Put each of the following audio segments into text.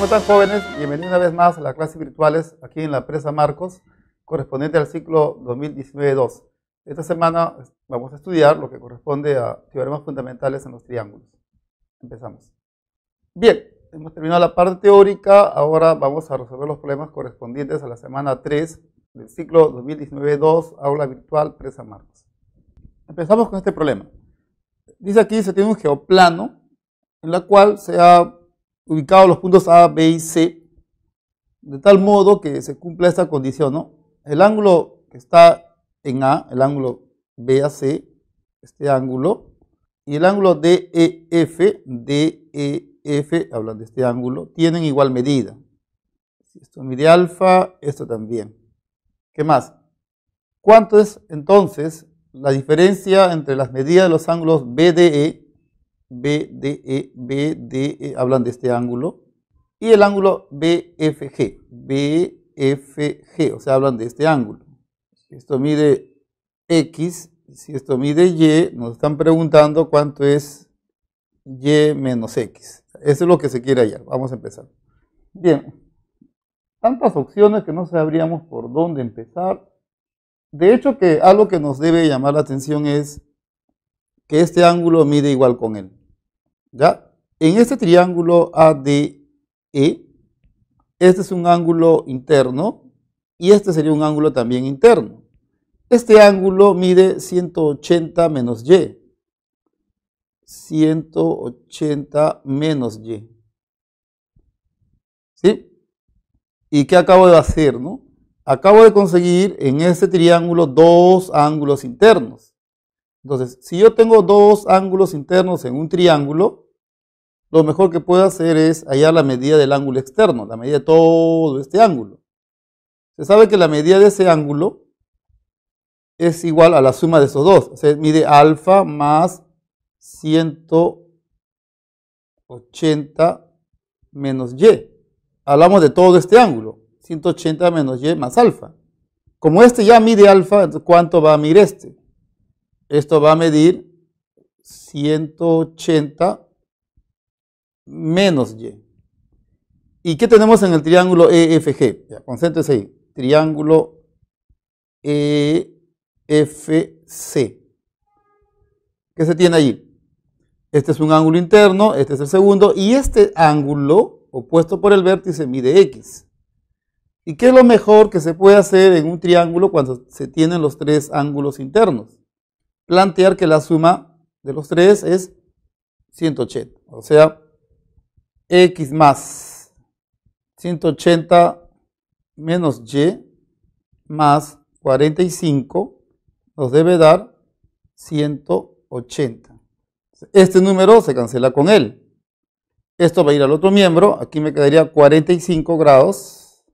¿Cómo están jóvenes? Bienvenidos una vez más a la clase virtuales aquí en la presa Marcos, correspondiente al ciclo 2019-2. Esta semana pues, vamos a estudiar lo que corresponde a teoremas fundamentales en los triángulos. Empezamos. Bien, hemos terminado la parte teórica, ahora vamos a resolver los problemas correspondientes a la semana 3 del ciclo 2019-2, aula virtual presa Marcos. Empezamos con este problema. Dice aquí se tiene un geoplano en la cual se ha ubicados los puntos A, B y C, de tal modo que se cumpla esta condición, ¿no? El ángulo que está en A, el ángulo BAC, este ángulo, y el ángulo DEF, DEF, hablando de este ángulo, tienen igual medida. Si esto mide alfa, esto también. ¿Qué más? ¿Cuánto es entonces la diferencia entre las medidas de los ángulos BDE D, BDE, e, hablan de este ángulo, y el ángulo BFG, BFG, o sea, hablan de este ángulo. Si esto mide X, si esto mide Y, nos están preguntando cuánto es Y menos X. Eso es lo que se quiere hallar. Vamos a empezar. Bien, tantas opciones que no sabríamos por dónde empezar. De hecho, que algo que nos debe llamar la atención es que este ángulo mide igual con él. En este triángulo ADE, este es un ángulo interno y este sería un ángulo también interno. Este ángulo mide 180 menos y. 180 menos y. ¿Sí? ¿Y qué acabo de hacer, no? Acabo de conseguir en este triángulo dos ángulos internos. Entonces, si yo tengo dos ángulos internos en un triángulo, lo mejor que puedo hacer es hallar la medida del ángulo externo, la medida de todo este ángulo. Se sabe que la medida de ese ángulo es igual a la suma de esos dos. O mide alfa más 180 menos y. Hablamos de todo este ángulo. 180 menos y más alfa. Como este ya mide alfa, ¿cuánto va a medir este? Esto va a medir 180 menos y. ¿Y qué tenemos en el triángulo EFG? concéntrese ahí. Triángulo EFC. ¿Qué se tiene allí? Este es un ángulo interno, este es el segundo, y este ángulo opuesto por el vértice mide X. ¿Y qué es lo mejor que se puede hacer en un triángulo cuando se tienen los tres ángulos internos? plantear que la suma de los tres es 180. O sea, x más 180 menos y más 45 nos debe dar 180. Este número se cancela con él. Esto va a ir al otro miembro. Aquí me quedaría 45 grados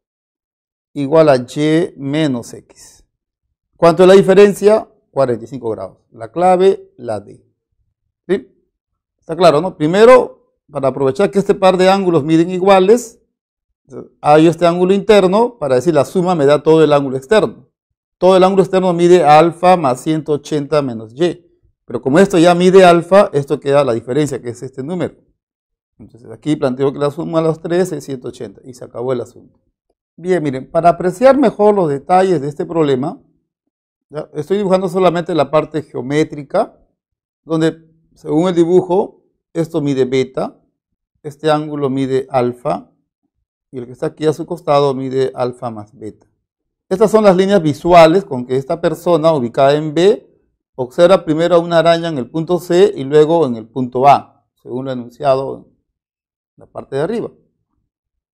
igual a y menos x. ¿Cuánto es la diferencia? 45 grados. La clave, la D. ¿Sí? Está claro, ¿no? Primero, para aprovechar que este par de ángulos miden iguales, hay este ángulo interno, para decir la suma me da todo el ángulo externo. Todo el ángulo externo mide alfa más 180 menos y. Pero como esto ya mide alfa, esto queda la diferencia, que es este número. Entonces aquí planteo que la suma de los tres es 180 y se acabó el asunto. Bien, miren, para apreciar mejor los detalles de este problema, Estoy dibujando solamente la parte geométrica, donde según el dibujo, esto mide beta, este ángulo mide alfa, y el que está aquí a su costado mide alfa más beta. Estas son las líneas visuales con que esta persona ubicada en B observa primero a una araña en el punto C y luego en el punto A, según lo enunciado en la parte de arriba.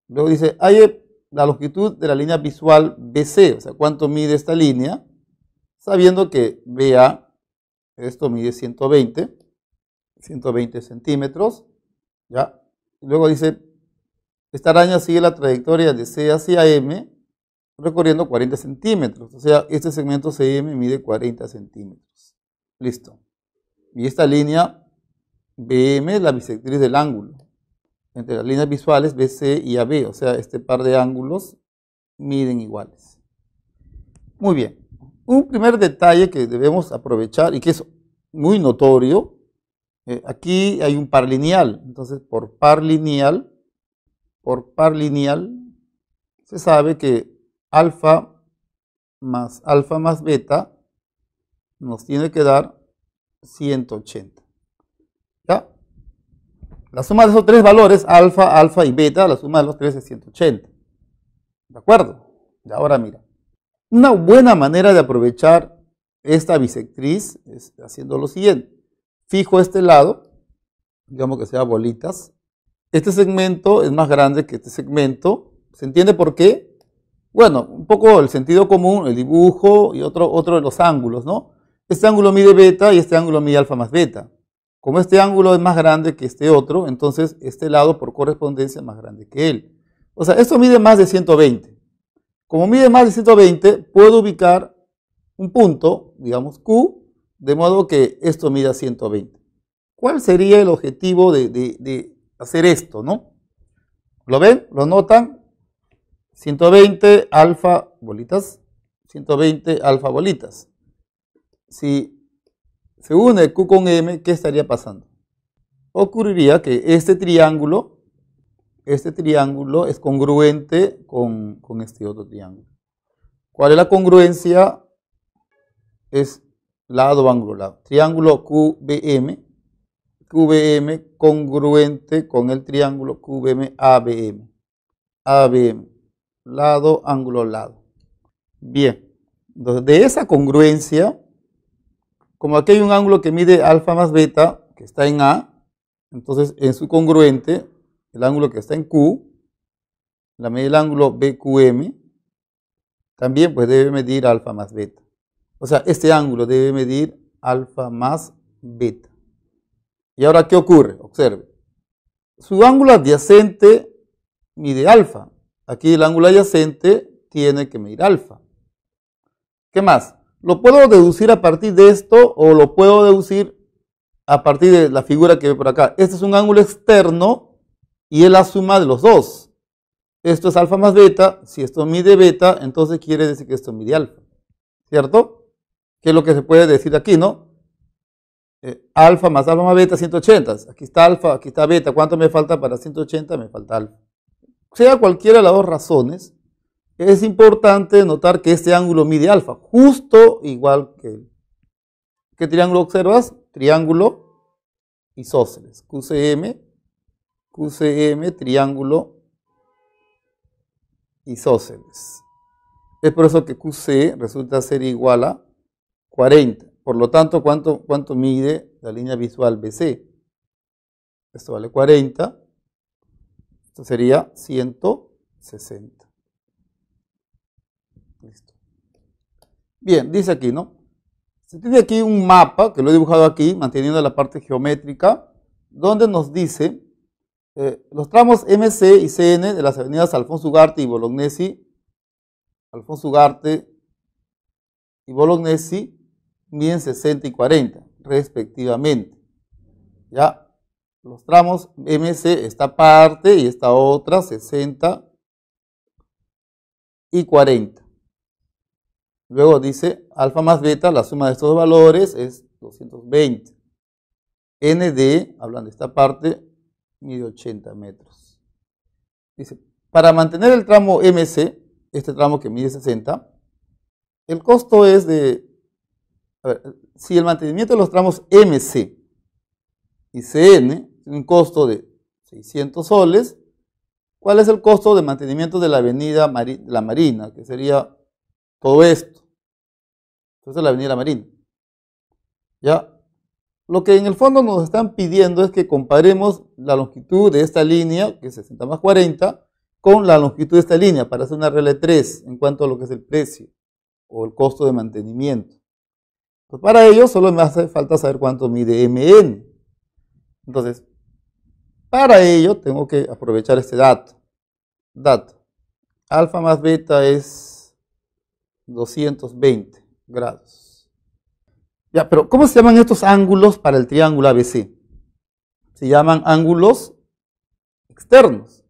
Luego dice, hay la longitud de la línea visual BC, o sea, cuánto mide esta línea, sabiendo que BA, esto mide 120, 120 centímetros, ¿ya? luego dice, esta araña sigue la trayectoria de C hacia M, recorriendo 40 centímetros. O sea, este segmento CM mide 40 centímetros. Listo. Y esta línea BM es la bisectriz del ángulo. Entre las líneas visuales BC y AB, o sea, este par de ángulos miden iguales. Muy bien. Un primer detalle que debemos aprovechar y que es muy notorio, eh, aquí hay un par lineal, entonces por par lineal, por par lineal, se sabe que alfa más alfa más beta nos tiene que dar 180. ¿Ya? La suma de esos tres valores, alfa, alfa y beta, la suma de los tres es 180. ¿De acuerdo? Y ahora mira. Una buena manera de aprovechar esta bisectriz es haciendo lo siguiente. Fijo este lado, digamos que sea bolitas. Este segmento es más grande que este segmento. ¿Se entiende por qué? Bueno, un poco el sentido común, el dibujo y otro, otro de los ángulos, ¿no? Este ángulo mide beta y este ángulo mide alfa más beta. Como este ángulo es más grande que este otro, entonces este lado por correspondencia es más grande que él. O sea, esto mide más de 120. Como mide más de 120, puedo ubicar un punto, digamos Q, de modo que esto mida 120. ¿Cuál sería el objetivo de, hacer esto, no? ¿Lo ven? ¿Lo notan? 120 alfa bolitas, 120 alfa bolitas. Si se une Q con M, ¿qué estaría pasando? Ocurriría que este triángulo este triángulo es congruente con, este otro triángulo. ¿Cuál es la congruencia? Es lado ángulo lado Triángulo QBM, QBM congruente con el triángulo QBM ABM. ABM, lado ángulo lado. Bien, entonces de esa congruencia, como aquí hay un ángulo que mide alfa más beta, que está en A, entonces en su congruente el ángulo que está en Q, la medida del ángulo BQM, también pues debe medir alfa más beta. O sea, este ángulo debe medir alfa más beta. ¿Y ahora qué ocurre? Observe. Su ángulo adyacente mide alfa. Aquí el ángulo adyacente tiene que medir alfa. ¿Qué más? ¿Lo puedo deducir a partir de esto o lo puedo deducir a partir de la figura que ve por acá? Este es un ángulo externo y es la suma de los dos. Esto es alfa más beta, si esto mide beta, entonces quiere decir que esto mide alfa, ¿cierto? Que es lo que se puede decir aquí, ¿no? Eh, alfa más alfa más beta, 180. Aquí está alfa, aquí está beta. ¿Cuánto me falta para 180? Me falta alfa. Sea cualquiera de las dos razones, es importante notar que este ángulo mide alfa, justo igual que ¿Qué triángulo observas? Triángulo isósceles, QCM QCM, triángulo isósceles. Es por eso que QC resulta ser igual a 40. Por lo tanto, ¿cuánto, cuánto mide la línea visual BC? Esto vale 40. Esto sería 160. Listo. Bien, dice aquí, ¿no? Se tiene aquí un mapa, que lo he dibujado aquí, manteniendo la parte geométrica, donde nos dice eh, los tramos MC y CN de las avenidas Alfonso Ugarte y Bolognesi, Alfonso Ugarte y Bolognesi, miden 60 y 40, respectivamente. ¿Ya? Los tramos MC, esta parte y esta otra, 60 y 40. Luego dice alfa más beta, la suma de estos valores es 220. ND, hablan hablando de esta parte, mide 80 metros. Dice, para mantener el tramo MC, este tramo que mide 60, el costo es de, a ver, si el mantenimiento de los tramos MC y CN tiene un costo de 600 soles, ¿cuál es el costo de mantenimiento de la avenida La Marina? Que sería todo esto. Entonces la avenida Marina. Ya, lo que en el fondo nos están pidiendo es que comparemos la longitud de esta línea, que es 60 más 40, con la longitud de esta línea para hacer una regla 3 en cuanto a lo que es el precio o el costo de mantenimiento. Pues para ello solo me hace falta saber cuánto mide MN. Entonces, para ello tengo que aprovechar este dato. Dato. Alfa más beta es 220 grados. Ya, pero ¿cómo se llaman estos ángulos para el triángulo ABC? Se llaman ángulos externos.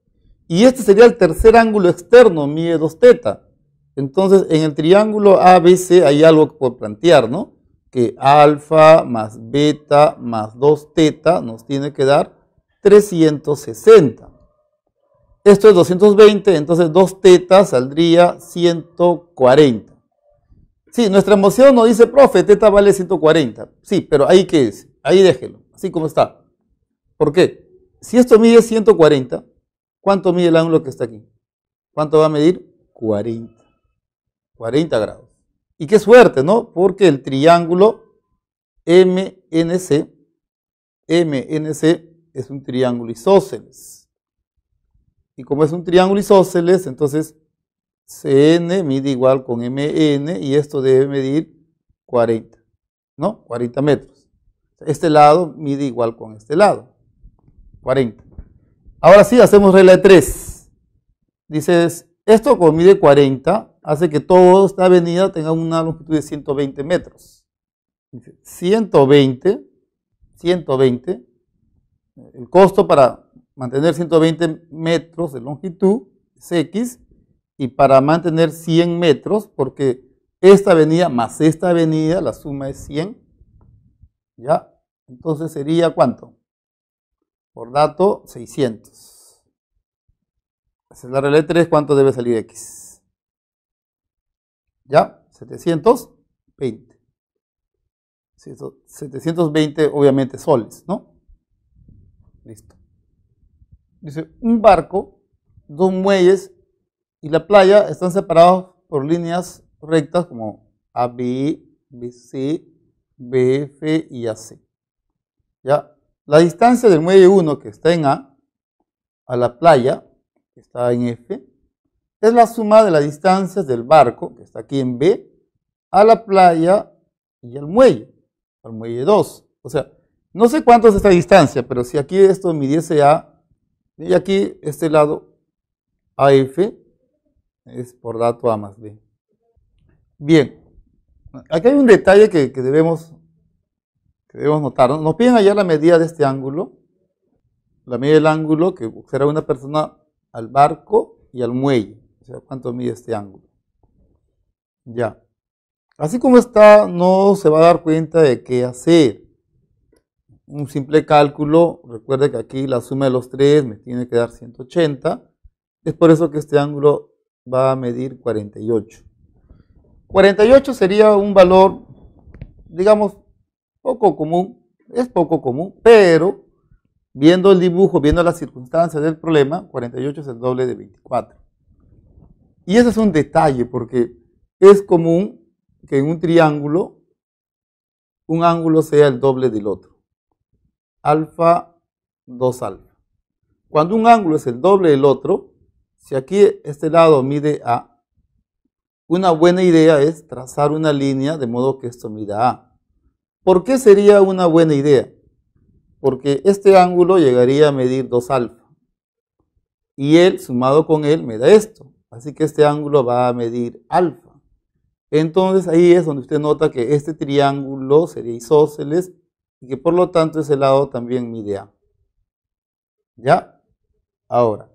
Y este sería el tercer ángulo externo, mide 2 teta. Entonces, en el triángulo ABC hay algo que por plantear, ¿no? Que alfa más beta más 2 teta nos tiene que dar 360. Esto es 220, entonces 2 teta saldría 140. Sí, nuestra emoción nos dice, profe, teta vale 140. Sí, pero ahí qué es, ahí déjelo, así como está. ¿Por qué? Si esto mide 140, ¿cuánto mide el ángulo que está aquí? ¿Cuánto va a medir? 40. 40 grados. Y qué suerte, ¿no? Porque el triángulo MNC, MNC es un triángulo isósceles. Y como es un triángulo isósceles, entonces Cn mide igual con Mn y esto debe medir 40, ¿no? 40 metros. Este lado mide igual con este lado, 40. Ahora sí, hacemos regla de 3. Dices, esto como mide 40, hace que toda esta avenida tenga una longitud de 120 metros. 120, 120, el costo para mantener 120 metros de longitud es X, y para mantener 100 metros, porque esta avenida más esta avenida, la suma es 100, ¿ya? Entonces sería cuánto? Por dato, 600. es la regla 3, ¿cuánto debe salir X? ¿Ya? 720. 720 obviamente soles, ¿no? Listo. Dice, un barco, dos muelles y la playa están separados por líneas rectas como AB, BC, BF y AC. ¿Ya? La distancia del muelle 1 que está en A a la playa, que está en F, es la suma de las distancias del barco, que está aquí en B, a la playa y al muelle, al muelle 2. O sea, no sé cuánto es esta distancia, pero si aquí esto midiese A, y aquí este lado AF, es por dato A más B. Bien, aquí hay un detalle que, debemos, debemos notar. Nos piden allá la medida de este ángulo, la medida del ángulo que será una persona al barco y al muelle. O sea, cuánto mide este ángulo. Ya. Así como está, no se va a dar cuenta de qué hacer. Un simple cálculo, recuerde que aquí la suma de los tres me tiene que dar 180. Es por eso que este ángulo va a medir 48. 48 sería un valor, digamos, poco común, es poco común, pero viendo el dibujo, viendo las circunstancias del problema, 48 es el doble de 24. Y ese es un detalle porque es común que en un triángulo un ángulo sea el doble del otro. Alfa, 2 alfa. Cuando un ángulo es el doble del otro, si aquí este lado mide A, una buena idea es trazar una línea de modo que esto mida A. ¿Por qué sería una buena idea? Porque este ángulo llegaría a medir 2 alfa. Y él, sumado con él, me da esto. Así que este ángulo va a medir alfa. Entonces ahí es donde usted nota que este triángulo sería isósceles y que por lo tanto ese lado también mide A. ¿Ya? Ahora,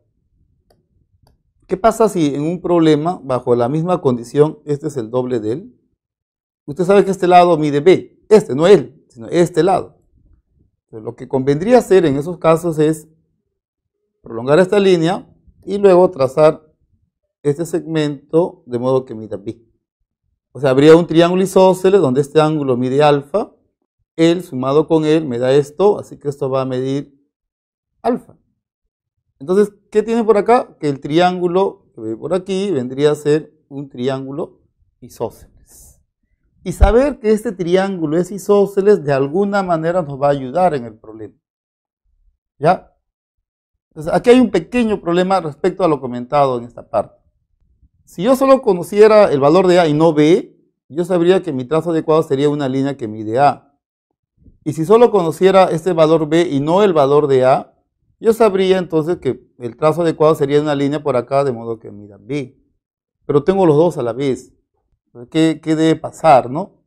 ¿Qué pasa si en un problema, bajo la misma condición, este es el doble de él? Usted sabe que este lado mide B, este, no él, sino este lado. Entonces, lo que convendría hacer en esos casos es prolongar esta línea y luego trazar este segmento de modo que mida B. O sea, habría un triángulo isósceles donde este ángulo mide alfa, él sumado con él me da esto, así que esto va a medir alfa. Entonces, ¿qué tiene por acá? Que el triángulo que ve por aquí vendría a ser un triángulo isósceles. Y saber que este triángulo es isósceles de alguna manera nos va a ayudar en el problema. ¿Ya? Entonces, aquí hay un pequeño problema respecto a lo comentado en esta parte. Si yo solo conociera el valor de A y no B, yo sabría que mi trazo adecuado sería una línea que mide A. Y si solo conociera este valor B y no el valor de A, yo sabría entonces que el trazo adecuado sería una línea por acá, de modo que mira B. Pero tengo los dos a la vez. ¿Qué, debe pasar, no?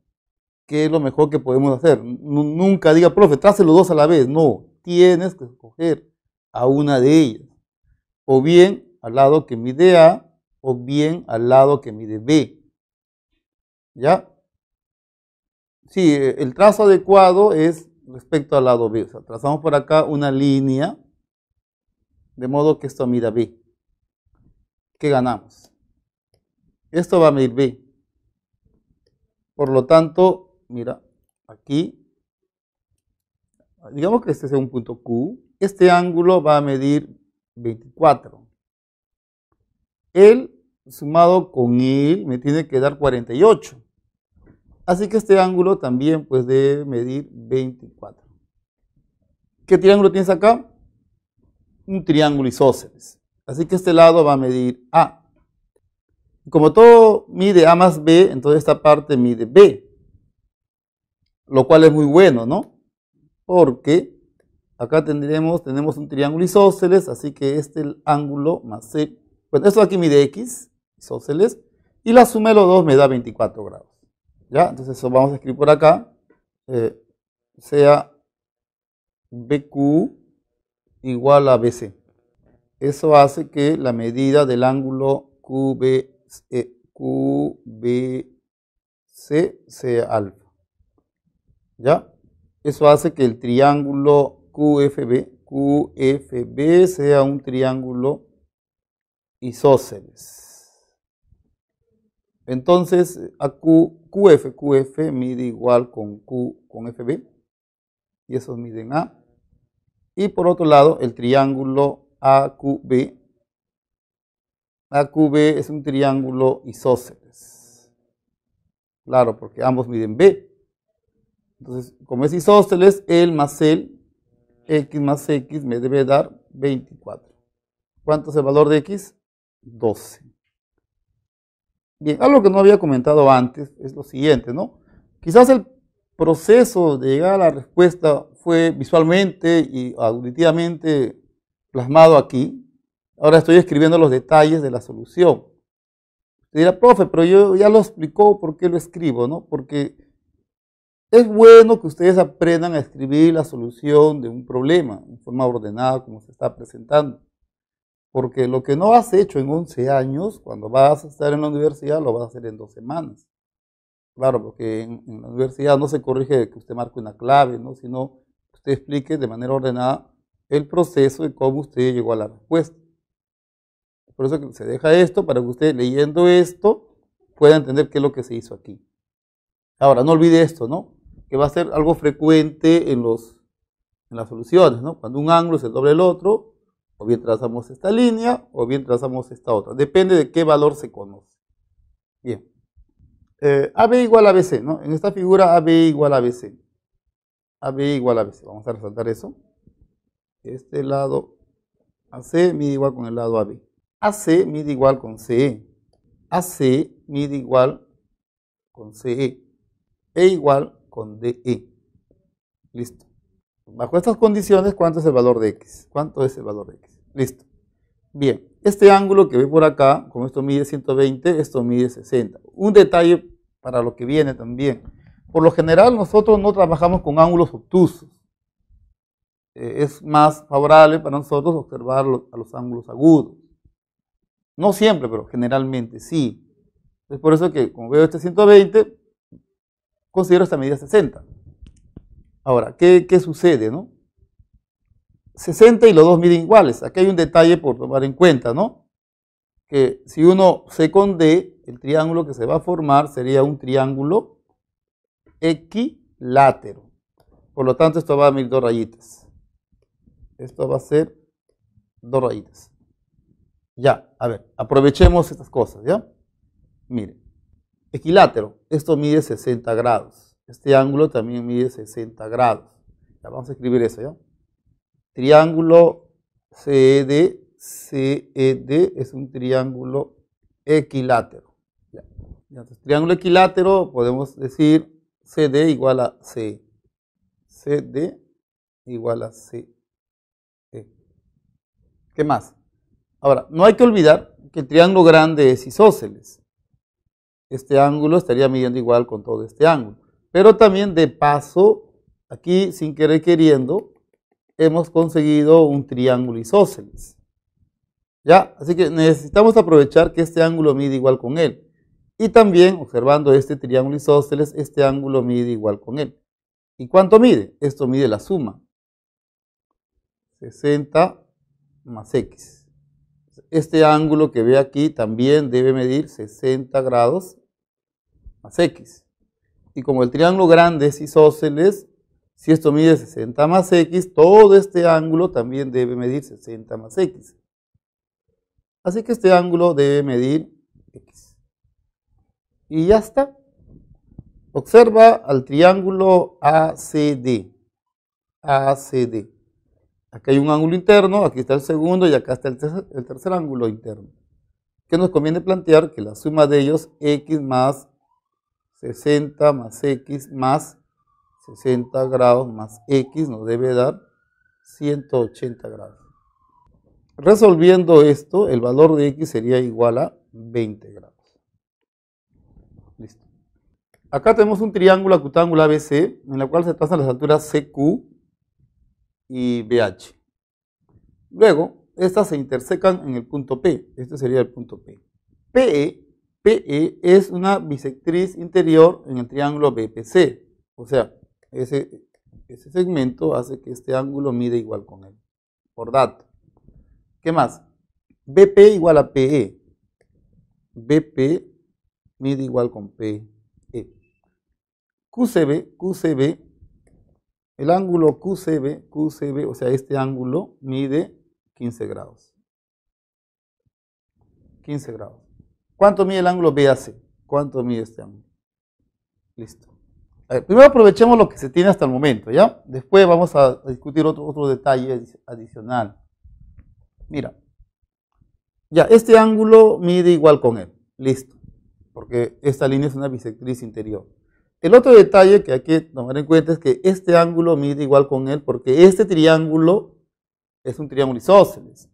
¿Qué es lo mejor que podemos hacer? nunca diga, profe, trace los dos a la vez. No, tienes que escoger a una de ellas. O bien al lado que mide A, o bien al lado que mide B. ¿Ya? Sí, e, el trazo adecuado es respecto al lado B. O sea, trazamos por acá una línea de modo que esto mira B. ¿Qué ganamos? Esto va a medir B. Por lo tanto, mira, aquí, digamos que este sea un punto Q, este ángulo va a medir 24. el sumado con él me tiene que dar 48. Así que este ángulo también pues debe medir 24. ¿Qué triángulo tienes acá? un triángulo isósceles. Así que este lado va a medir A. Como todo mide A más B, entonces esta parte mide B. Lo cual es muy bueno, ¿no? Porque acá tendremos, tenemos un triángulo isósceles, así que este el ángulo más C. Bueno, esto aquí mide X, isósceles, y la suma de los dos me da 24 grados. ¿Ya? Entonces eso vamos a escribir por acá, eh, sea BQ igual a BC. Eso hace que la medida del ángulo QBC, eh, sea alfa. ¿Ya? Eso hace que el triángulo QFB, QFB sea un triángulo isósceles. Entonces, a QF, QF mide igual con Q, con FB, y esos miden A. Y por otro lado, el triángulo AQB. AQB es un triángulo isósceles. Claro, porque ambos miden B. Entonces, como es isósceles, L más L, X más X me debe dar 24. ¿Cuánto es el valor de X? 12. Bien, algo que no había comentado antes es lo siguiente, ¿no? Quizás el proceso de llegar a la respuesta fue visualmente y auditivamente plasmado aquí. Ahora estoy escribiendo los detalles de la solución. Usted dirá, profe, pero yo ya lo explicó por qué lo escribo, ¿no? Porque es bueno que ustedes aprendan a escribir la solución de un problema en forma ordenada como se está presentando. Porque lo que no has hecho en 11 años, cuando vas a estar en la universidad, lo vas a hacer en dos semanas. Claro, porque en, la universidad no se corrige que usted marque una clave, ¿no? sino explique de manera ordenada el proceso y cómo usted llegó a la respuesta. Por eso se deja esto para que usted leyendo esto pueda entender qué es lo que se hizo aquí. Ahora, no olvide esto, ¿no? Que va a ser algo frecuente en, los, en las soluciones, ¿no? Cuando un ángulo se doble el otro, o bien trazamos esta línea, o bien trazamos esta otra. Depende de qué valor se conoce. Bien. Eh, AB igual a BC, ¿no? En esta figura AB igual a BC. AB igual a BC. Vamos a resaltar eso. Este lado AC mide igual con el lado AB. AC mide igual con CE. AC mide igual con CE. E igual con DE. Listo. Bajo estas condiciones, ¿cuánto es el valor de X? ¿Cuánto es el valor de X? Listo. Bien, este ángulo que ve por acá, como esto mide 120, esto mide 60. Un detalle para lo que viene también. Por lo general nosotros no trabajamos con ángulos obtusos. Eh, es más favorable para nosotros observar a los ángulos agudos. No siempre, pero generalmente sí. Es por eso que, como veo este 120, considero esta medida 60. Ahora, ¿qué, sucede, no? 60 y los dos miden iguales. Aquí hay un detalle por tomar en cuenta, ¿no? Que si uno se con D, el triángulo que se va a formar sería un triángulo equilátero. Por lo tanto, esto va a medir dos rayitas. Esto va a ser dos rayitas. Ya, a ver, aprovechemos estas cosas, ¿ya? Miren, equilátero, esto mide 60 grados. Este ángulo también mide 60 grados. Ya, vamos a escribir eso, ¿ya? Triángulo CED, CED es un triángulo equilátero. triángulo equilátero podemos decir CD igual a C. CD igual a C. ¿Qué más? Ahora, no hay que olvidar que el triángulo grande es isósceles. Este ángulo estaría midiendo igual con todo este ángulo. Pero también de paso, aquí sin querer queriendo, hemos conseguido un triángulo isósceles. ¿Ya? Así que necesitamos aprovechar que este ángulo mide igual con él. Y también, observando este triángulo isósceles, este ángulo mide igual con él. ¿Y cuánto mide? Esto mide la suma. 60 más X. Este ángulo que ve aquí también debe medir 60 grados más X. Y como el triángulo grande es isósceles, si esto mide 60 más X, todo este ángulo también debe medir 60 más X. Así que este ángulo debe medir y ya está. Observa al triángulo ACD. ACD. Acá hay un ángulo interno, aquí está el segundo y acá está el tercer, ángulo interno. Que nos conviene plantear que la suma de ellos, x más 60 más x más 60 grados más x nos debe dar 180 grados. Resolviendo esto, el valor de x sería igual a 20 grados. Acá tenemos un triángulo acutángulo ABC, en el cual se trazan las alturas CQ y BH. Luego, estas se intersecan en el punto P. Este sería el punto P. PE, PE es una bisectriz interior en el triángulo BPC. O sea, ese, ese segmento hace que este ángulo mide igual con él, por dato. ¿Qué más? BP igual a PE. BP mide igual con PE. QCB, QCB, el ángulo QCB, QCB, o sea, este ángulo mide 15 grados. 15 grados. ¿Cuánto mide el ángulo BAC? ¿Cuánto mide este ángulo? Listo. primero aprovechemos lo que se tiene hasta el momento, ¿ya? Después vamos a discutir otro, otro detalle adicional. Mira, ya, este ángulo mide igual con él. Listo. Porque esta línea es una bisectriz interior. El otro detalle que hay que tomar en cuenta es que este ángulo mide igual con él porque este triángulo es un triángulo isósceles.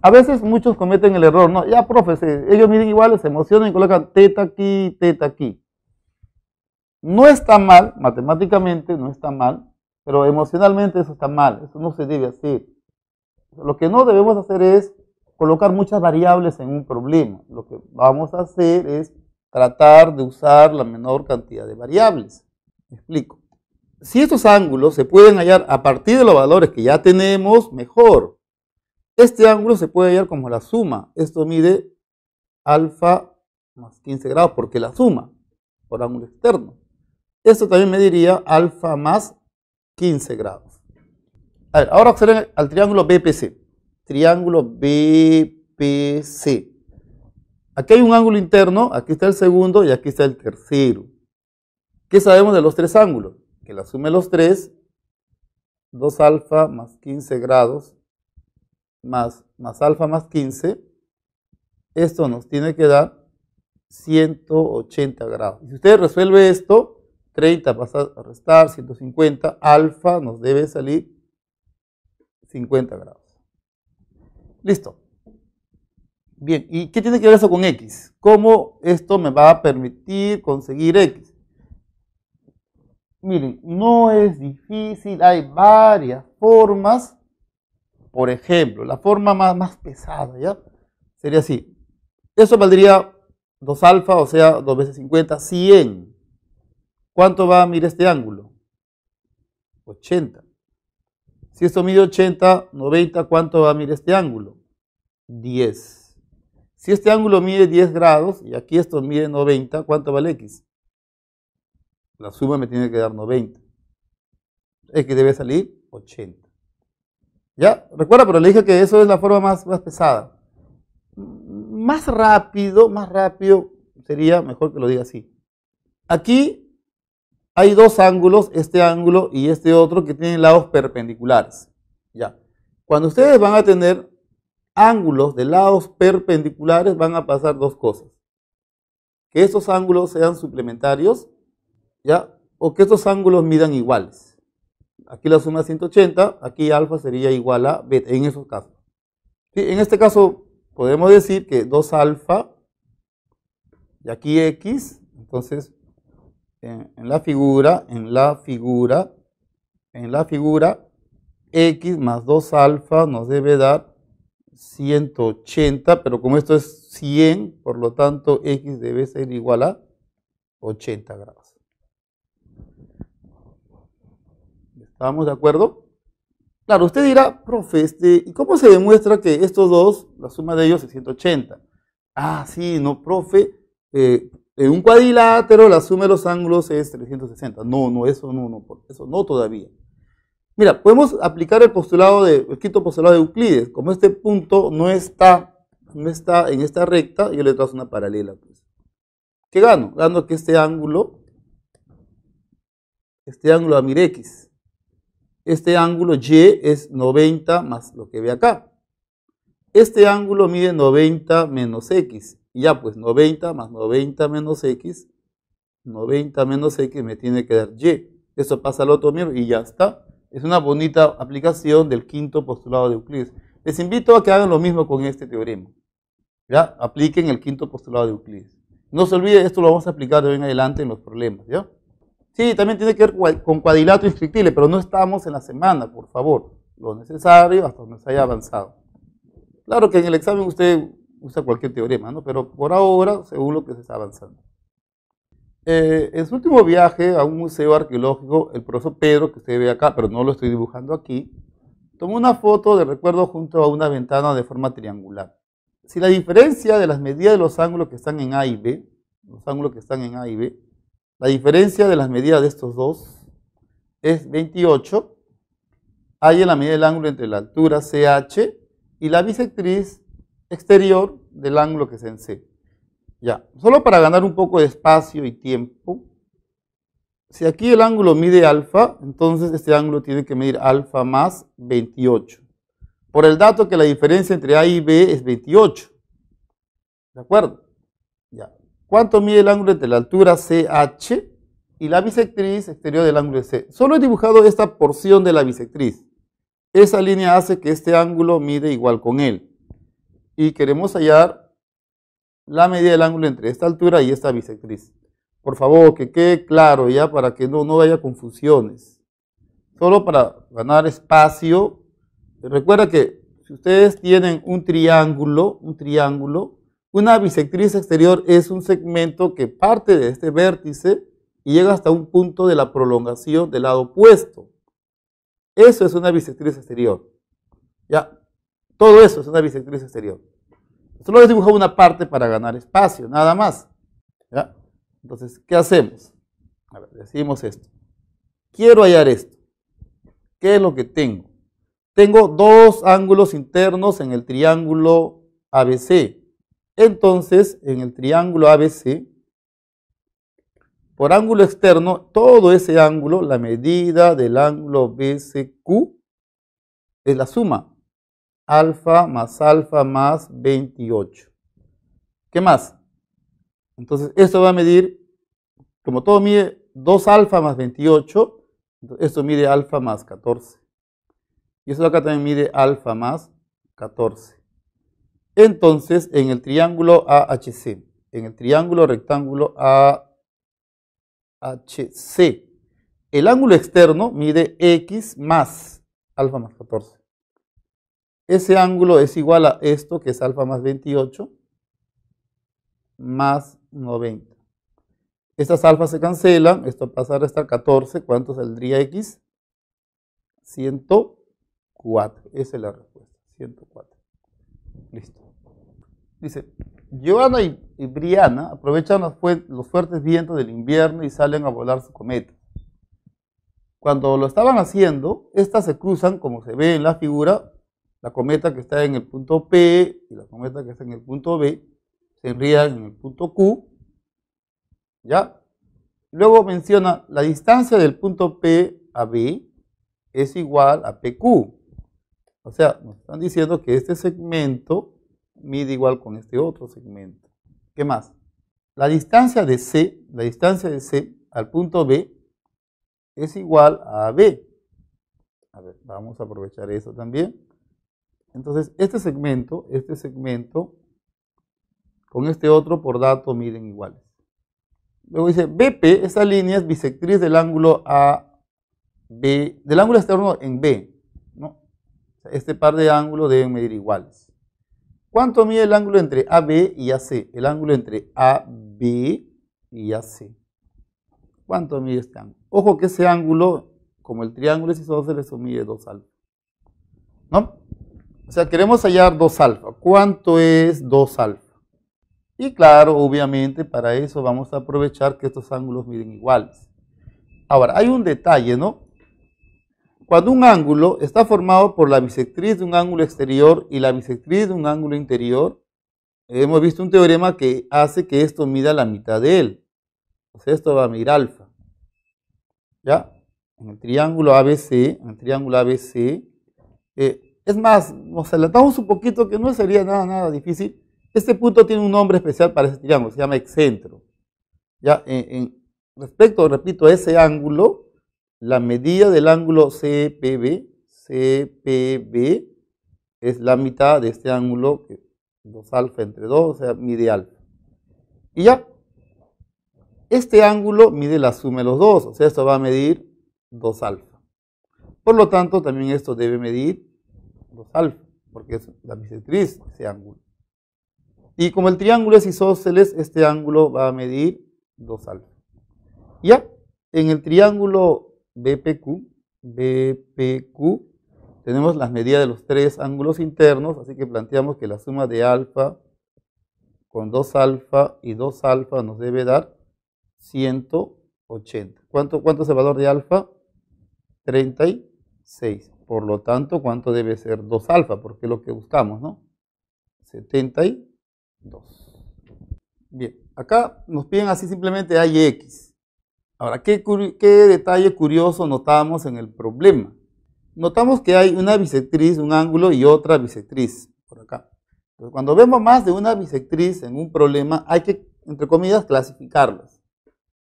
A veces muchos cometen el error, ¿no? Ya, profe, ellos miden igual, se emocionan y colocan teta aquí, teta aquí. No está mal, matemáticamente no está mal, pero emocionalmente eso está mal, eso no se debe hacer. Lo que no debemos hacer es colocar muchas variables en un problema. Lo que vamos a hacer es tratar de usar la menor cantidad de variables. Me explico. Si estos ángulos se pueden hallar a partir de los valores que ya tenemos, mejor. Este ángulo se puede hallar como la suma. Esto mide alfa más 15 grados porque la suma por ángulo externo. Esto también me diría alfa más 15 grados. ahora observen al triángulo BPC. Triángulo BPC. Aquí hay un ángulo interno, aquí está el segundo y aquí está el tercero. ¿Qué sabemos de los tres ángulos? Que la suma de los tres, 2 alfa más 15 grados, más, más alfa más 15, esto nos tiene que dar 180 grados. Si usted resuelve esto, 30 pasa a restar, 150, alfa nos debe salir 50 grados. Listo. Bien, ¿y qué tiene que ver eso con X? ¿Cómo esto me va a permitir conseguir X? Miren, no es difícil, hay varias formas. Por ejemplo, la forma más, más pesada, ¿ya? Sería así. Eso valdría 2 alfa, o sea, 2 veces 50, 100. ¿Cuánto va a medir este ángulo? 80. Si esto mide 80, 90, ¿cuánto va a medir este ángulo? 10. Si este ángulo mide 10 grados y aquí esto mide 90, ¿cuánto vale x? La suma me tiene que dar 90. X debe salir 80. ¿Ya? Recuerda, pero le dije que eso es la forma más, más pesada. Más rápido, más rápido sería mejor que lo diga así. Aquí hay dos ángulos, este ángulo y este otro, que tienen lados perpendiculares. Ya. Cuando ustedes van a tener ángulos de lados perpendiculares van a pasar dos cosas. Que estos ángulos sean suplementarios, ¿ya? O que estos ángulos midan iguales. Aquí la suma es 180, aquí alfa sería igual a beta, en esos casos. En este caso podemos decir que 2 alfa y aquí x, entonces en, en la figura, en la figura, en la figura, x más 2 alfa nos debe dar 180, pero como esto es 100, por lo tanto X debe ser igual a 80 grados. ¿Estamos de acuerdo? Claro, usted dirá, profe, este, ¿y cómo se demuestra que estos dos, la suma de ellos es 180? Ah, sí, no, profe, eh, en un cuadrilátero la suma de los ángulos es 360. No, no, eso no, no, eso no todavía. Mira, podemos aplicar el postulado de, el quinto postulado de Euclides. Como este punto no está, no está en esta recta, yo le trazo una paralela. Pues. ¿Qué gano? Gano que este ángulo, este ángulo a mire x, este ángulo y es 90 más lo que ve acá. Este ángulo mide 90 menos x. Y ya pues 90 más 90 menos x, 90 menos x me tiene que dar y. Eso pasa al otro miembro y ya está. Es una bonita aplicación del quinto postulado de Euclides. Les invito a que hagan lo mismo con este teorema. ¿Ya? Apliquen el quinto postulado de Euclides. No se olvide, esto lo vamos a aplicar de hoy en adelante en los problemas. ¿ya? Sí, también tiene que ver con cuadrilato inscriptible, pero no estamos en la semana, por favor. Lo necesario hasta donde se haya avanzado. Claro que en el examen usted usa cualquier teorema, ¿no? Pero por ahora, seguro que se está avanzando. Eh, en su último viaje a un museo arqueológico, el profesor Pedro, que se ve acá, pero no lo estoy dibujando aquí, tomó una foto de recuerdo junto a una ventana de forma triangular. Si la diferencia de las medidas de los ángulos que están en A y B, los ángulos que están en A y B, la diferencia de las medidas de estos dos es 28. Hay en la medida del ángulo entre la altura CH y la bisectriz exterior del ángulo que es en C. Ya, solo para ganar un poco de espacio y tiempo. Si aquí el ángulo mide alfa, entonces este ángulo tiene que medir alfa más 28. Por el dato que la diferencia entre A y B es 28. ¿De acuerdo? Ya. ¿Cuánto mide el ángulo entre la altura CH y la bisectriz exterior del ángulo C? Solo he dibujado esta porción de la bisectriz. Esa línea hace que este ángulo mide igual con él. Y queremos hallar la medida del ángulo entre esta altura y esta bisectriz. Por favor, que quede claro ya para que no, no haya confusiones. Solo para ganar espacio. Recuerda que si ustedes tienen un triángulo, un triángulo, una bisectriz exterior es un segmento que parte de este vértice y llega hasta un punto de la prolongación del lado opuesto. Eso es una bisectriz exterior. Ya, todo eso es una bisectriz exterior. Solo les dibujado una parte para ganar espacio, nada más. Entonces, ¿qué hacemos? A ver, decimos esto. Quiero hallar esto. ¿Qué es lo que tengo? Tengo dos ángulos internos en el triángulo ABC. Entonces, en el triángulo ABC, por ángulo externo, todo ese ángulo, la medida del ángulo BCQ, es la suma alfa más alfa más 28. ¿Qué más? Entonces, esto va a medir, como todo mide 2 alfa más 28, esto mide alfa más 14. Y esto acá también mide alfa más 14. Entonces, en el triángulo AHC, en el triángulo rectángulo AHC, el ángulo externo mide X más alfa más 14. Ese ángulo es igual a esto, que es alfa más 28, más 90. Estas alfas se cancelan, esto pasa a restar 14, ¿cuánto saldría x? 104, esa es la respuesta, 104. Listo. Dice, joana y, Briana Brianna aprovechan los, los fuertes vientos del invierno y salen a volar su cometa. Cuando lo estaban haciendo, estas se cruzan, como se ve en la figura, la cometa que está en el punto P y la cometa que está en el punto B se enrían en el punto Q. ¿Ya? Luego menciona la distancia del punto P a B es igual a PQ. O sea, nos están diciendo que este segmento mide igual con este otro segmento. ¿Qué más? La distancia de C, la distancia de C al punto B es igual a B. A ver, vamos a aprovechar eso también. Entonces, este segmento, este segmento, con este otro por dato miden iguales. Luego dice BP, esa línea es bisectriz del ángulo A, B, del ángulo externo en B. ¿no? Este par de ángulos deben medir iguales. ¿Cuánto mide el ángulo entre AB y AC? El ángulo entre AB y AC. ¿Cuánto mide este ángulo? Ojo que ese ángulo, como el triángulo es isósceles, le mide dos alfa. ¿No? O sea, queremos hallar 2 alfa. ¿Cuánto es 2 alfa? Y claro, obviamente para eso vamos a aprovechar que estos ángulos miden iguales. Ahora, hay un detalle, ¿no? Cuando un ángulo está formado por la bisectriz de un ángulo exterior y la bisectriz de un ángulo interior, hemos visto un teorema que hace que esto mida la mitad de él. O sea, esto va a medir alfa. ¿Ya? En el triángulo ABC, en el triángulo ABC, eh, es más, nos adelantamos un poquito que no sería nada, nada difícil. Este punto tiene un nombre especial para este triángulo, se llama excentro. Ya, en, respecto, repito, a ese ángulo, la medida del ángulo CPB, CPB es la mitad de este ángulo, 2 alfa entre 2, o sea, mide alfa. Y ya, este ángulo mide la suma de los dos, o sea, esto va a medir 2 alfa. Por lo tanto, también esto debe medir 2 alfa, porque es la bisectriz ese ángulo. Y como el triángulo es isósceles, este ángulo va a medir 2 alfa. Ya, en el triángulo BPQ, BPQ, tenemos las medidas de los tres ángulos internos, así que planteamos que la suma de alfa con 2 alfa y 2 alfa nos debe dar 180. ¿Cuánto, cuánto es el valor de alfa? 30 6. Por lo tanto, ¿cuánto debe ser 2 alfa? Porque es lo que buscamos, ¿no? 72. Bien, acá nos piden así simplemente hay X. Ahora, ¿qué, ¿qué, detalle curioso notamos en el problema? Notamos que hay una bisectriz, un ángulo y otra bisectriz por acá. Entonces, cuando vemos más de una bisectriz en un problema, hay que, entre comillas, clasificarlas.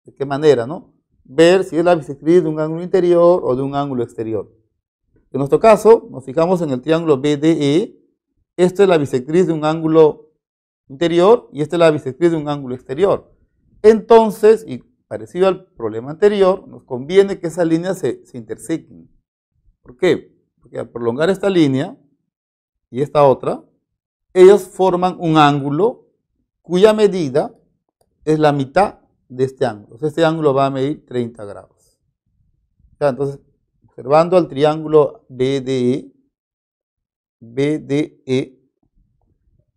¿De qué manera, no? Ver si es la bisectriz de un ángulo interior o de un ángulo exterior. En nuestro caso, nos fijamos en el triángulo BDE. Esta es la bisectriz de un ángulo interior y esta es la bisectriz de un ángulo exterior. Entonces, y parecido al problema anterior, nos conviene que esas líneas se, se ¿Por qué? Porque al prolongar esta línea y esta otra, ellos forman un ángulo cuya medida es la mitad de este ángulo. este ángulo va a medir 30 grados. Ya, entonces, observando al triángulo BDE, BDE,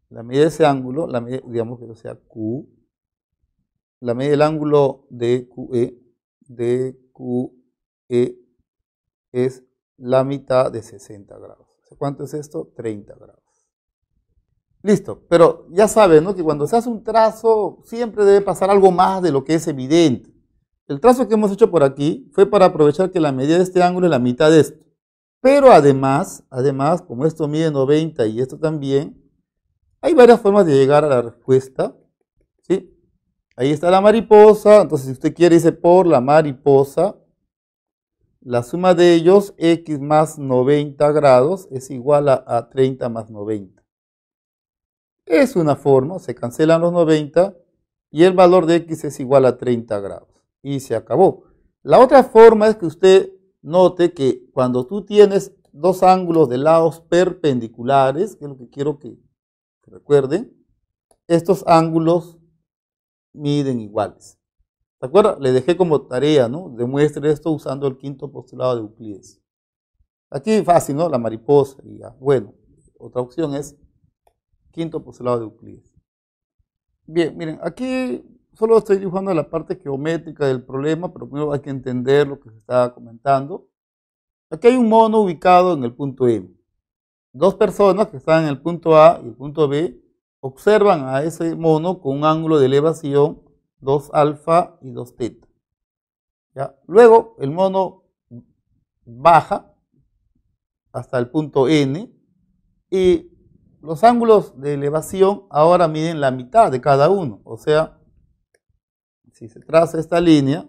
la medida de ese ángulo, la digamos que lo sea Q, la medida del ángulo DQE, DQE es la mitad de 60 grados. ¿Cuánto es esto? 30 grados. Listo, pero ya saben ¿no? que cuando se hace un trazo siempre debe pasar algo más de lo que es evidente. El trazo que hemos hecho por aquí fue para aprovechar que la medida de este ángulo es la mitad de esto. Pero además, además, como esto mide 90 y esto también, hay varias formas de llegar a la respuesta. ¿sí? Ahí está la mariposa, entonces si usted quiere dice por la mariposa, la suma de ellos, x más 90 grados, es igual a, a 30 más 90. Es una forma, se cancelan los 90 y el valor de x es igual a 30 grados y se acabó. La otra forma es que usted note que cuando tú tienes dos ángulos de lados perpendiculares, que es lo que quiero que, recuerden, estos ángulos miden iguales. ¿De acuerdo? Le dejé como tarea, ¿no? Demuestre esto usando el quinto postulado de Euclides. Aquí fácil, ¿no? La mariposa. Y Bueno, otra opción es quinto postulado de Euclides. Bien, miren, aquí solo estoy dibujando la parte geométrica del problema, pero primero hay que entender lo que se está comentando. Aquí hay un mono ubicado en el punto M. Dos personas que están en el punto A y el punto B observan a ese mono con un ángulo de elevación 2 alfa y 2 teta. Luego el mono baja hasta el punto N y los ángulos de elevación ahora miden la mitad de cada uno, o sea, si se traza esta línea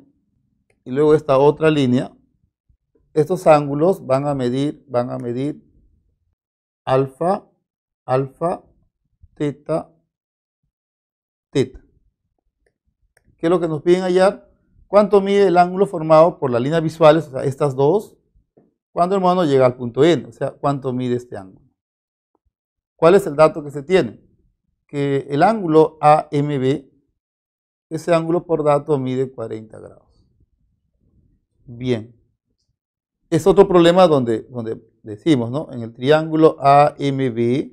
y luego esta otra línea, estos ángulos van a medir, van a medir alfa, alfa, teta, teta. ¿Qué es lo que nos piden hallar? ¿Cuánto mide el ángulo formado por las líneas visuales, o sea, estas dos, cuando el mono llega al punto N? O sea, ¿cuánto mide este ángulo? ¿Cuál es el dato que se tiene? Que el ángulo AMB ese ángulo por dato mide 40 grados. Bien. Es otro problema donde, donde decimos, ¿no? En el triángulo AMB,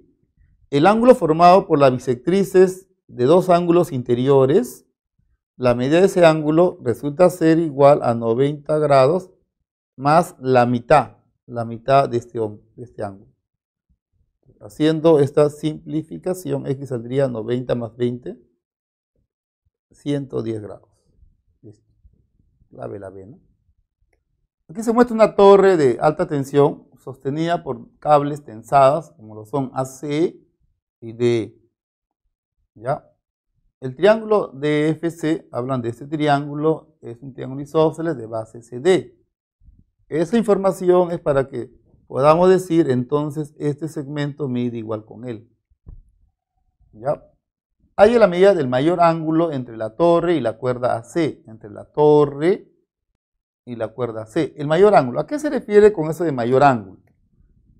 el ángulo formado por la bisectrices de dos ángulos interiores, la medida de ese ángulo resulta ser igual a 90 grados más la mitad, la mitad de este, de este ángulo. Haciendo esta simplificación, x saldría 90 más 20, 110 grados. Listo. la vena. Aquí se muestra una torre de alta tensión sostenida por cables tensadas, como lo son AC y DE. ¿Ya? El triángulo DFC, hablan de este triángulo, es un triángulo isósceles de base CD. Esa información es para que podamos decir entonces este segmento mide igual con él. ¿Ya? Hay la medida del mayor ángulo entre la torre y la cuerda AC. Entre la torre y la cuerda AC. El mayor ángulo. ¿A qué se refiere con eso de mayor ángulo?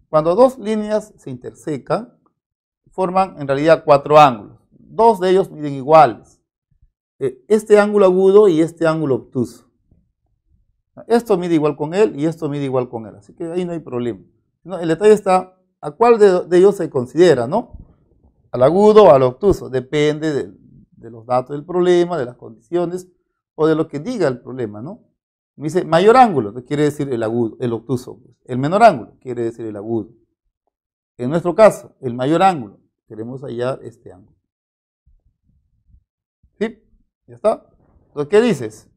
Cuando dos líneas se intersecan, forman en realidad cuatro ángulos. Dos de ellos miden iguales. Eh, este ángulo agudo y este ángulo obtuso. Esto mide igual con él y esto mide igual con él. Así que ahí no hay problema. El detalle está a cuál de ellos se considera, ¿no? al agudo o al obtuso, depende de, los datos del problema, de las condiciones o de lo que diga el problema, ¿no? Me dice mayor ángulo, quiere decir el agudo, el obtuso. Pues. El menor ángulo quiere decir el agudo. En nuestro caso, el mayor ángulo, queremos hallar este ángulo. ¿Sí? ¿Ya está? Entonces, ¿qué dices?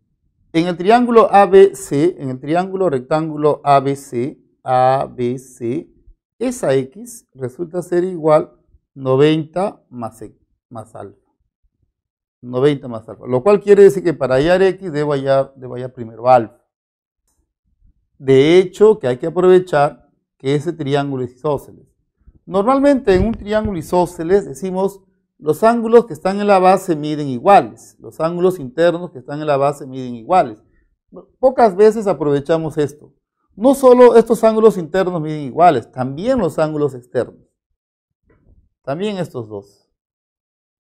En el triángulo ABC, en el triángulo rectángulo ABC, ABC, esa X resulta ser igual 90 más, e, más alfa. 90 más alfa. Lo cual quiere decir que para hallar x debo hallar, debo primero alfa. De hecho, que hay que aprovechar que ese triángulo es isósceles. Normalmente en un triángulo isósceles decimos los ángulos que están en la base miden iguales, los ángulos internos que están en la base miden iguales. Pocas veces aprovechamos esto. No solo estos ángulos internos miden iguales, también los ángulos externos. También estos dos.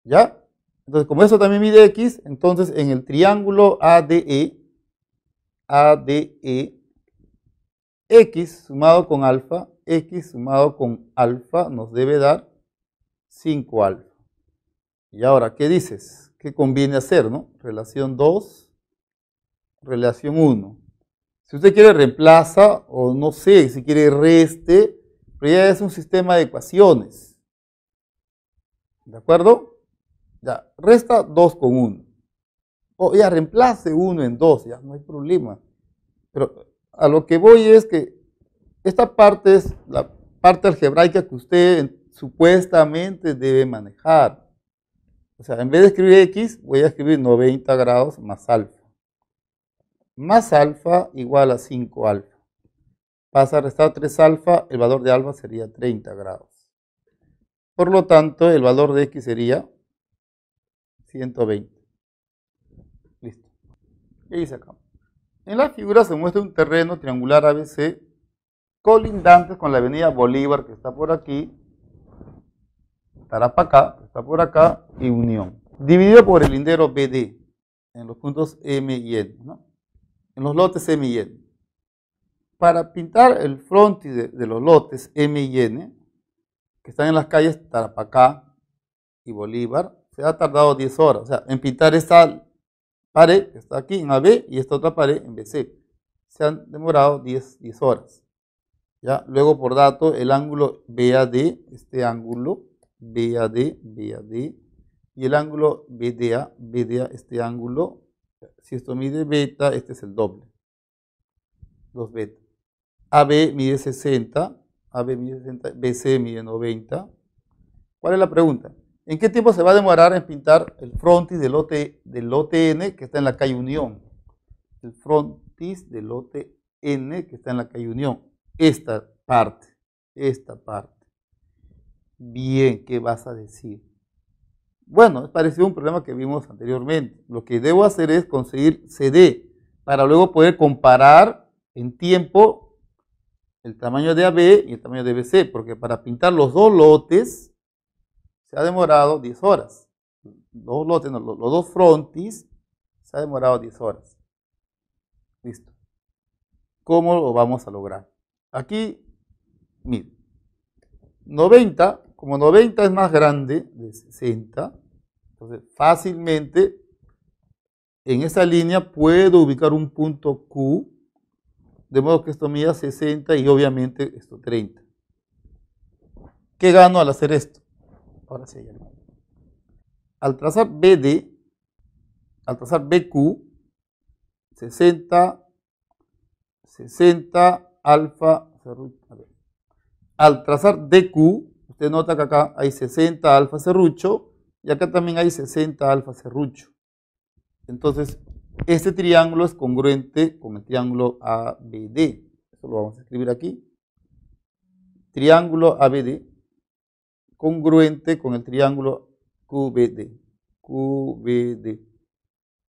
¿Ya? Entonces, como eso también mide X, entonces en el triángulo ADE, ADE, X sumado con alfa, X sumado con alfa nos debe dar 5 alfa. Y ahora, ¿qué dices? ¿Qué conviene hacer, no? Relación 2, relación 1. Si usted quiere reemplaza, o no sé, si quiere reste, pero ya es un sistema de ecuaciones. ¿De acuerdo? Ya, resta 2 con 1. O ya reemplace 1 en 2, ya no hay problema. Pero a lo que voy es que esta parte es la parte algebraica que usted supuestamente debe manejar. O sea, en vez de escribir x, voy a escribir 90 grados más alfa. Más alfa igual a 5 alfa. Pasa a restar 3 alfa, el valor de alfa sería 30 grados. Por lo tanto, el valor de X sería 120. Listo. Y dice acá? En la figura se muestra un terreno triangular ABC colindante con la avenida Bolívar, que está por aquí, Tarapacá, que está por acá, y Unión. Dividido por el lindero BD en los puntos M y N, ¿no? en los lotes M y N. Para pintar el frontis de los lotes M y N, que están en las calles Tarapacá y Bolívar, se ha tardado 10 horas. O sea, en pintar esta pared que está aquí en AB y esta otra pared en BC. Se han demorado 10, horas. ¿Ya? Luego, por dato, el ángulo BAD, este ángulo BAD, BAD, y el ángulo BDA, BDA, este ángulo, si esto mide beta, este es el doble. 2 beta. AB mide 60, BC mide 90. ¿Cuál es la pregunta? ¿En qué tiempo se va a demorar en pintar el frontis del, lote, del lote N que está en la calle Unión? El frontis del lote N que está en la calle Unión. Esta parte, esta parte. Bien, ¿qué vas a decir? Bueno, es parecido a un problema que vimos anteriormente. Lo que debo hacer es conseguir CD para luego poder comparar en tiempo el tamaño de AB y el tamaño de BC, porque para pintar los dos lotes se ha demorado 10 horas. Los, los, dos frontis se ha demorado 10 horas. Listo. ¿Cómo lo vamos a lograr? Aquí, mire, 90, como 90 es más grande de 60, entonces fácilmente en esa línea puedo ubicar un punto Q de modo que esto mide 60 y obviamente esto 30. ¿Qué gano al hacer esto? Ahora sí, Al trazar BD, al trazar BQ, 60, 60, alfa, al trazar DQ, usted nota que acá hay 60 alfa cerrucho y acá también hay 60 alfa cerrucho. Entonces, este triángulo es congruente con el triángulo ABD. Eso lo vamos a escribir aquí. Triángulo ABD congruente con el triángulo QBD. QBD.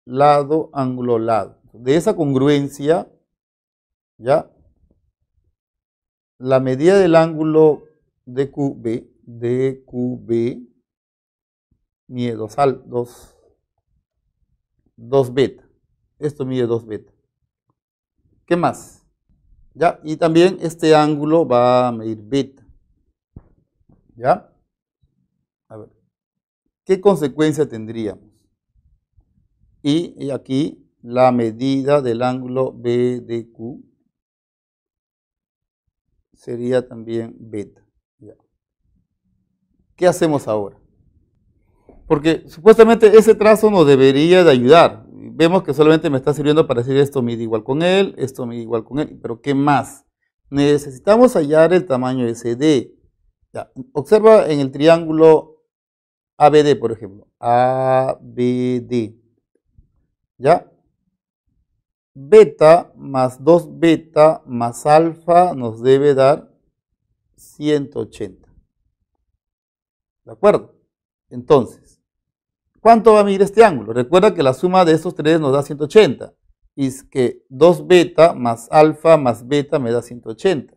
Lado, ángulo, lado. De esa congruencia, ¿ya? La medida del ángulo de QB, de QB, mide 2 2, 2 beta. Esto mide 2 beta. ¿Qué más? ¿Ya? Y también este ángulo va a medir beta. ¿Ya? A ver. ¿Qué consecuencia tendríamos? Y, aquí la medida del ángulo BDQ sería también beta. ¿Qué hacemos ahora? Porque supuestamente ese trazo nos debería de ayudar, vemos que solamente me está sirviendo para decir esto mide igual con él, esto mide igual con él, pero ¿qué más? Necesitamos hallar el tamaño de CD. Ya. Observa en el triángulo ABD, por ejemplo. ABD. ¿Ya? Beta más 2 beta más alfa nos debe dar 180. ¿De acuerdo? Entonces, ¿Cuánto va a medir este ángulo? Recuerda que la suma de estos tres nos da 180. Y es que 2 beta más alfa más beta me da 180.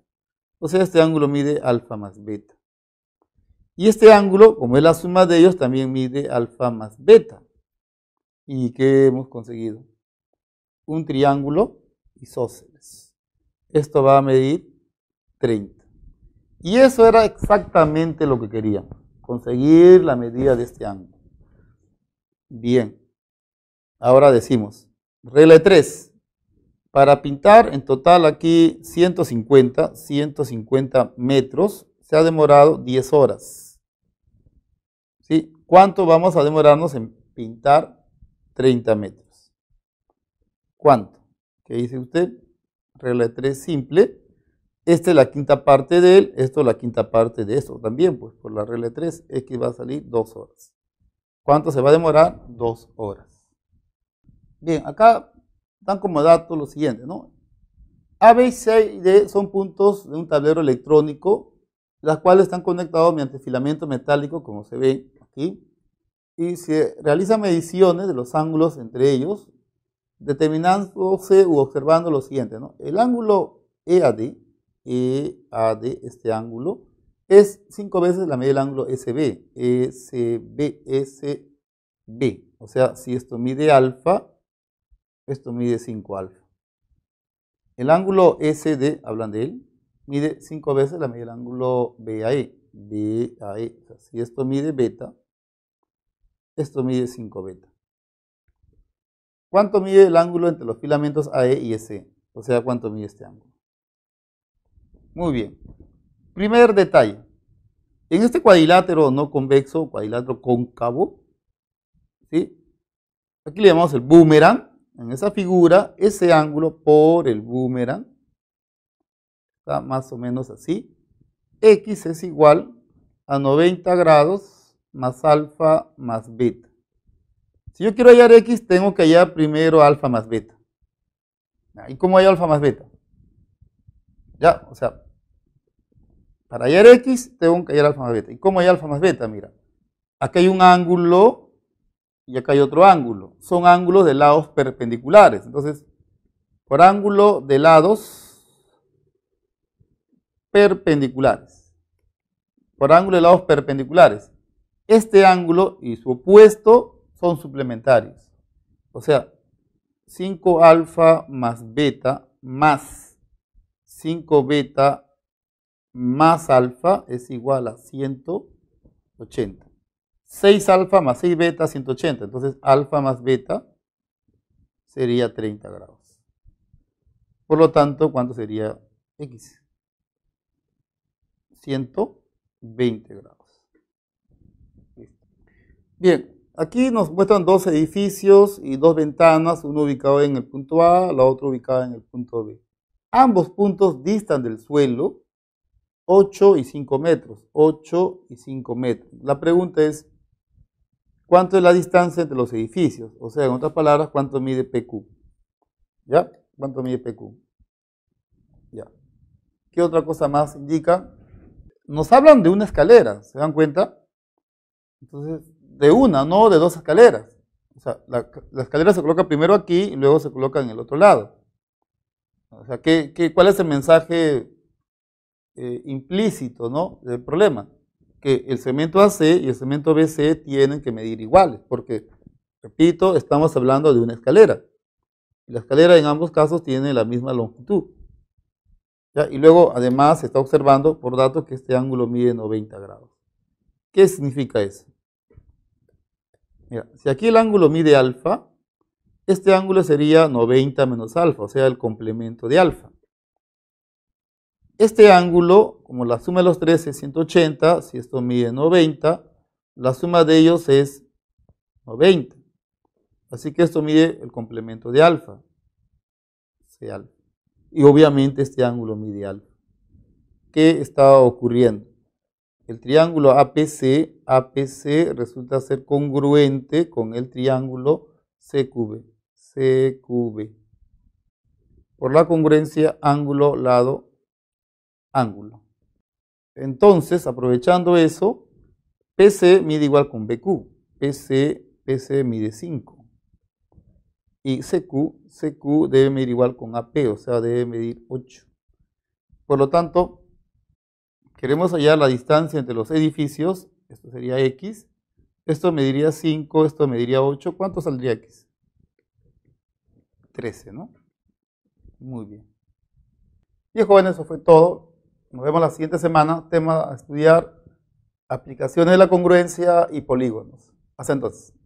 O sea, este ángulo mide alfa más beta. Y este ángulo, como es la suma de ellos, también mide alfa más beta. ¿Y qué hemos conseguido? Un triángulo isósceles. Esto va a medir 30. Y eso era exactamente lo que queríamos, conseguir la medida de este ángulo. Bien. Ahora decimos, regla 3. Para pintar en total aquí 150, 150 metros, se ha demorado 10 horas. ¿Sí? ¿Cuánto vamos a demorarnos en pintar 30 metros? ¿Cuánto? ¿Qué dice usted? Regla 3 simple. Esta es la quinta parte de él, esto es la quinta parte de esto también, pues por la regla 3 es que va a salir 2 horas. ¿Cuánto se va a demorar? Dos horas. Bien, acá dan como dato lo siguiente, ¿no? A, B C y D son puntos de un tablero electrónico, las cuales están conectados mediante filamento metálico, como se ve aquí, y se realizan mediciones de los ángulos entre ellos, determinándose u observando lo siguiente, ¿no? El ángulo EAD, EAD, este ángulo, es cinco veces la medida del ángulo SB. SB, SB. O sea, si esto mide alfa, esto mide 5 alfa. El ángulo SD, hablan de él, mide 5 veces la medida del ángulo BAE. BAE. O sea, si esto mide beta, esto mide 5 beta. ¿Cuánto mide el ángulo entre los filamentos AE y SE? O sea, ¿cuánto mide este ángulo? Muy bien. Primer detalle. En este cuadrilátero no convexo, cuadrilátero cóncavo, ¿sí? aquí le llamamos el boomerang. En esa figura, ese ángulo por el boomerang está más o menos así. X es igual a 90 grados más alfa más beta. Si yo quiero hallar X, tengo que hallar primero alfa más beta. ¿Y cómo hay alfa más beta? Ya, o sea, para hallar X, tengo que hallar alfa más beta. ¿Y cómo hay alfa más beta? Mira, aquí hay un ángulo y acá hay otro ángulo. Son ángulos de lados perpendiculares. Entonces, por ángulo de lados perpendiculares. Por ángulo de lados perpendiculares. Este ángulo y su opuesto son suplementarios. O sea, 5 alfa más beta más 5 beta más alfa es igual a 180. 6 alfa más 6 beta, 180. Entonces, alfa más beta sería 30 grados. Por lo tanto, ¿cuánto sería X? 120 grados. Bien, aquí nos muestran dos edificios y dos ventanas, uno ubicado en el punto A, la otra ubicada en el punto B. Ambos puntos distan del suelo 8 y 5 metros, 8 y 5 metros. La pregunta es, ¿cuánto es la distancia entre los edificios? O sea, en otras palabras, ¿cuánto mide PQ? ¿Ya? ¿Cuánto mide PQ? ¿Ya? ¿Qué otra cosa más indica? Nos hablan de una escalera, ¿se dan cuenta? Entonces, de una, no de dos escaleras. O sea, la, escalera se coloca primero aquí y luego se coloca en el otro lado. O sea, ¿qué, cuál es el mensaje eh, implícito ¿no? del problema, que el segmento AC y el segmento BC tienen que medir iguales, porque, repito, estamos hablando de una escalera. La escalera en ambos casos tiene la misma longitud. Y luego, además, se está observando por datos que este ángulo mide 90 grados. ¿Qué significa eso? si aquí el ángulo mide alfa, este ángulo sería 90 menos alfa, o sea, el complemento de alfa. Este ángulo, como la suma de los tres es 180, si esto mide 90, la suma de ellos es 90. Así que esto mide el complemento de alfa. Y obviamente este ángulo mide alfa. ¿Qué está ocurriendo? El triángulo APC, APC resulta ser congruente con el triángulo CQB, CQB. Por la congruencia ángulo-lado ángulo. Entonces, aprovechando eso, PC mide igual con BQ. PC, PC mide 5. Y CQ, CQ debe medir igual con AP, o sea, debe medir 8. Por lo tanto, queremos hallar la distancia entre los edificios, esto sería X, esto mediría 5, esto mediría 8, ¿cuánto saldría X? 13, ¿no? Muy bien. y jóvenes, eso fue todo. Nos vemos la siguiente semana. Tema a estudiar, aplicaciones de la congruencia y polígonos. Hasta entonces.